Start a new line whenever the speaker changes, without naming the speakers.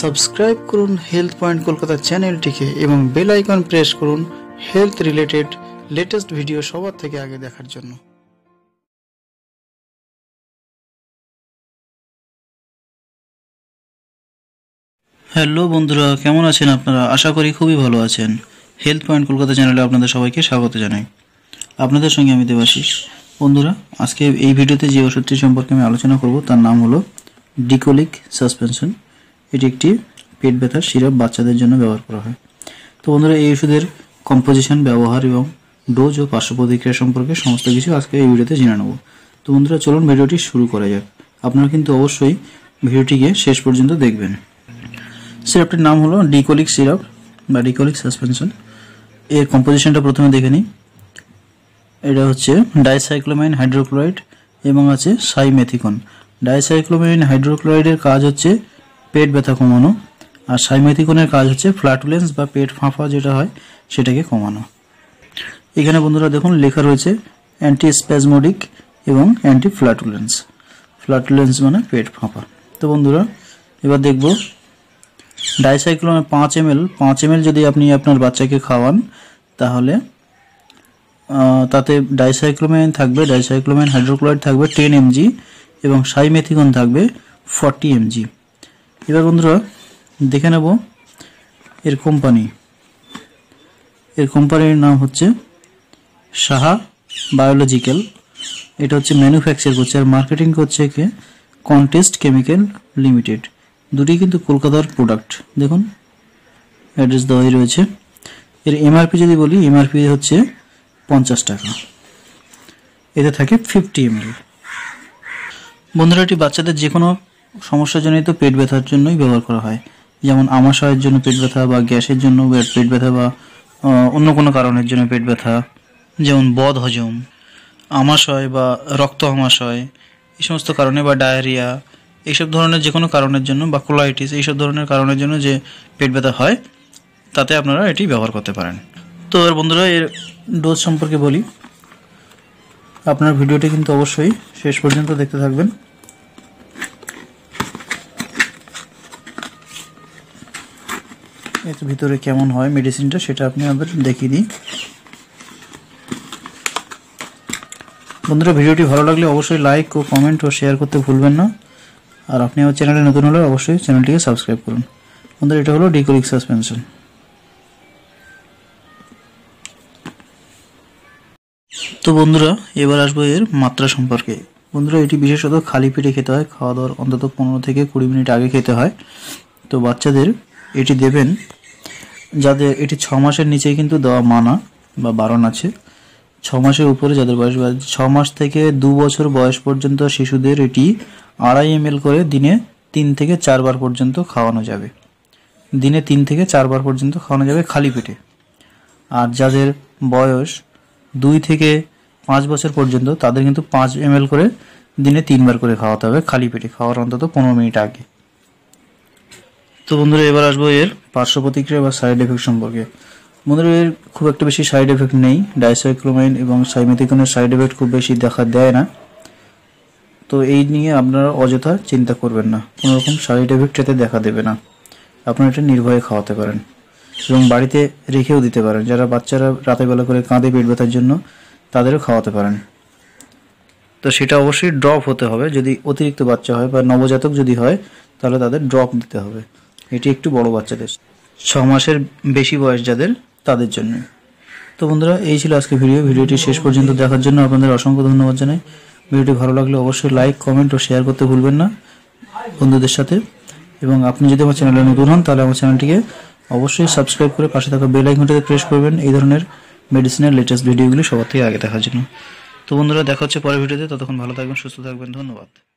subscribe করুন health point Kolkata চ্যানেলটিকে এবং বেল আইকন প্রেস করুন হেলথ রিলেটেড লেটেস্ট ভিডিও সবার থেকে আগে দেখার জন্য হ্যালো বন্ধুরা কেমন আছেন আপনারা আশা করি খুবই ভালো আছেন হেলথ পয়েন্ট কলকাতা চ্যানেলে আপনাদের সবাইকে স্বাগত জানাই আপনাদের সঙ্গে আমি দেবাশিস বন্ধুরা আজকে এই ভিডিওতে যে ওষুধটি সম্পর্কে আমি আলোচনা করব তার নাম হলো ডিকোলিক সাসপেনশন এটি একটি পেট ব্যথার সিরাপ বাচ্চাদের জন্য ব্যবহার করা হয় তো বন্ধুরা এই ওষুধের কম্পোজিশন ব্যবহার এবং ডোজ ও পার্শ্ব প্রতিক্রিয়া সম্পর্কে সমস্ত কিছু আজকে এই ভিডিওতে জেনে নেব তো বন্ধুরা চলুন ভিডিওটি শুরু করা যাক আপনারা কিন্তু অবশ্যই ভিডিওটিকে শেষ পর্যন্ত দেখবেন সিরাপটির নাম হলো ডিকোলিক সিরাপ বা ডিকোলিক সাসপেনশন এর কম্পোজিশনটা প্রথমে দেখে নিই এটা হচ্ছে ডাইসাইক্লোমাইন হাইড্রোক্লোরাইড এবং আছে সাইমেথিকন ডাইসাইক্লোমাইন হাইড্রোক্লোরাইডের কাজ হচ্ছে পেট ব্যথা কমানো আর সাইমেথিকনের কাজ হচ্ছে ফ্ল্যাটুলেন্স বা পেট ফাঁপা যেটা হয় সেটাকে কমানো এখানে বন্ধুরা দেখুন লেখা রয়েছে অ্যান্টি স্প্যাজমোডিক এবং অ্যান্টি ফ্ল্যাটুলেন্স ফ্ল্যাটুলেন্স মানে পেট ফাঁপা তো বন্ধুরা এবার দেখব ডাইসাইক্লোমে পাঁচ এম এল পাঁচ এম যদি আপনি আপনার বাচ্চাকে খাওয়ান তাহলে তাতে ডাইসাইক্লোমেন থাকবে ডাইসাইক্লোমেন হাইড্রোক্লোরাইড থাকবে টেন এমজি এবং সাইমেথিকন থাকবে ফর্টি এমজি এবার বন্ধুরা দেখে নেব এর কোম্পানি এর কোম্পানির নাম হচ্ছে সাহা বায়োলজিক্যাল এটা হচ্ছে ম্যানুফ্যাকচার করছে আর মার্কেটিং করছে কে কন্টেস্ট কেমিক্যাল লিমিটেড দুটি কিন্তু কলকাতার প্রোডাক্ট দেখুন অ্যাড্রেস দেওয়াই রয়েছে এর এমআরপি যদি বলি এমআরপি হচ্ছে পঞ্চাশ টাকা এতে থাকে ফিফটি এমএল বন্ধুরা এটি বাচ্চাদের যে কোনো সমস্যাজনিত পেট ব্যথার জন্যই ব্যবহার করা হয় যেমন আমাশয়ের জন্য পেট ব্যথা বা গ্যাসের জন্য পেট ব্যথা বা অন্য কোনো কারণের জন্য পেট ব্যথা যেমন বদ হজম আমাশয় বা রক্ত আমাশয় এই সমস্ত কারণে বা ডায়রিয়া এইসব ধরনের যে কোনো কারণের জন্য বা কোলাইটিস এইসব ধরনের কারণের জন্য যে পেট ব্যথা হয় তাতে আপনারা এটি ব্যবহার করতে পারেন তো আর বন্ধুরা এর ডোজ সম্পর্কে বলি আপনার ভিডিওটি কিন্তু অবশ্যই শেষ পর্যন্ত দেখতে থাকবেন এর ভিতরে কেমন হয় মেডিসিনটা সেটা আপনি আমাদের দেখিয়ে দিই বন্ধুরা ভিডিওটি ভালো লাগলে অবশ্যই লাইক ও কমেন্ট ও শেয়ার করতে ভুলবেন না আর আপনি আমার চ্যানেলে নতুন হলে অবশ্যই চ্যানেলটিকে সাবস্ক্রাইব করুন বন্ধুরা এটা হলো ডিকোরিক সাসপেনশন তো বন্ধুরা এবার আসবো এর মাত্রা সম্পর্কে বন্ধুরা এটি বিশেষত খালি পেটে খেতে হয় খাওয়া দাওয়ার অন্তত পনেরো থেকে কুড়ি মিনিট আগে খেতে হয় তো বাচ্চাদের এটি দেবেন যাদের এটি ছ মাসের নিচে কিন্তু দেওয়া মানা বা বারণ আছে ছ মাসের উপরে যাদের বয়স ছ মাস থেকে দু বছর বয়স পর্যন্ত শিশুদের এটি আড়াই এম করে দিনে তিন থেকে চারবার পর্যন্ত খাওয়ানো যাবে দিনে তিন থেকে চারবার পর্যন্ত খাওয়ানো যাবে খালি পেটে আর যাদের বয়স দুই থেকে পাঁচ বছর পর্যন্ত তাদের কিন্তু পাঁচ এম করে দিনে তিনবার করে খাওয়াতে হবে খালি পেটে খাওয়ার অন্তত পনেরো মিনিট আগে তো বন্ধুরা এবার আসবো এর পার্শ্ব প্রতিক্রিয়া বা সাইড এফেক্ট সম্পর্কে বন্ধুরা এর খুব একটা বেশি সাইড এফেক্ট নেই ডাইসাইক্লোমাইন এবং সাইমেথিকনের সাইড এফেক্ট খুব বেশি দেখা দেয় না তো এই নিয়ে আপনারা অযথা চিন্তা করবেন না কোনো রকম সাইড এফেক্ট এতে দেখা দেবে না আপনারা এটা নির্ভয়ে খাওয়াতে পারেন এবং বাড়িতে রেখেও দিতে পারেন যারা বাচ্চারা রাতেবেলা করে কাঁদে পেট ব্যথার জন্য তাদেরও খাওয়াতে পারেন তো সেটা অবশ্যই ড্রপ হতে হবে যদি অতিরিক্ত বাচ্চা হয় বা নবজাতক যদি হয় তাহলে তাদের ড্রপ দিতে হবে এটি একটু বড় বাচ্চাদের ছ মাসের বেশি বয়স যাদের তাদের জন্য তো বন্ধুরা এই ছিল আজকে ভিডিও ভিডিওটি শেষ পর্যন্ত দেখার জন্য আপনাদের অসংখ্য ধন্যবাদ জানাই ভিডিওটি ভালো লাগলে অবশ্যই লাইক কমেন্ট ও শেয়ার করতে ভুলবেন না বন্ধুদের সাথে এবং আপনি যদি আমার চ্যানেলে নতুন হন তাহলে আমার চ্যানেলটিকে অবশ্যই সাবস্ক্রাইব করে পাশে থাকা বেল আইকনটিতে প্রেস করবেন এই ধরনের মেডিসিনের লেটেস্ট ভিডিওগুলি সবার থেকে আগে দেখার জন্য তো বন্ধুরা দেখা হচ্ছে পরের ভিডিওতে ততক্ষণ ভালো থাকবেন সুস্থ থাকবেন ধন্যবাদ